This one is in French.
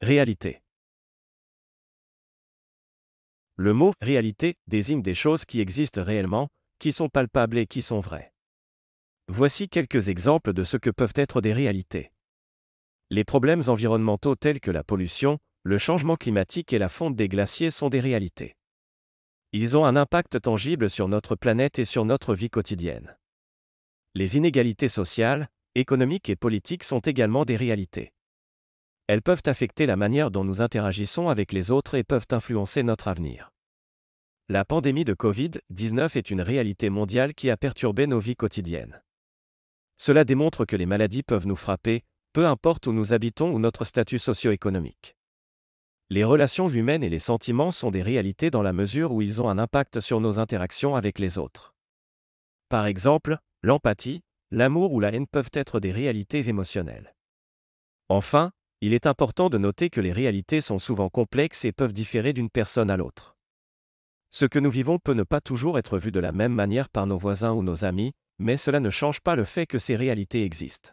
Réalité. Le mot réalité désigne des choses qui existent réellement, qui sont palpables et qui sont vraies. Voici quelques exemples de ce que peuvent être des réalités. Les problèmes environnementaux tels que la pollution, le changement climatique et la fonte des glaciers sont des réalités. Ils ont un impact tangible sur notre planète et sur notre vie quotidienne. Les inégalités sociales, économiques et politiques sont également des réalités. Elles peuvent affecter la manière dont nous interagissons avec les autres et peuvent influencer notre avenir. La pandémie de Covid-19 est une réalité mondiale qui a perturbé nos vies quotidiennes. Cela démontre que les maladies peuvent nous frapper, peu importe où nous habitons ou notre statut socio-économique. Les relations humaines et les sentiments sont des réalités dans la mesure où ils ont un impact sur nos interactions avec les autres. Par exemple, l'empathie, l'amour ou la haine peuvent être des réalités émotionnelles. Enfin, il est important de noter que les réalités sont souvent complexes et peuvent différer d'une personne à l'autre. Ce que nous vivons peut ne pas toujours être vu de la même manière par nos voisins ou nos amis, mais cela ne change pas le fait que ces réalités existent.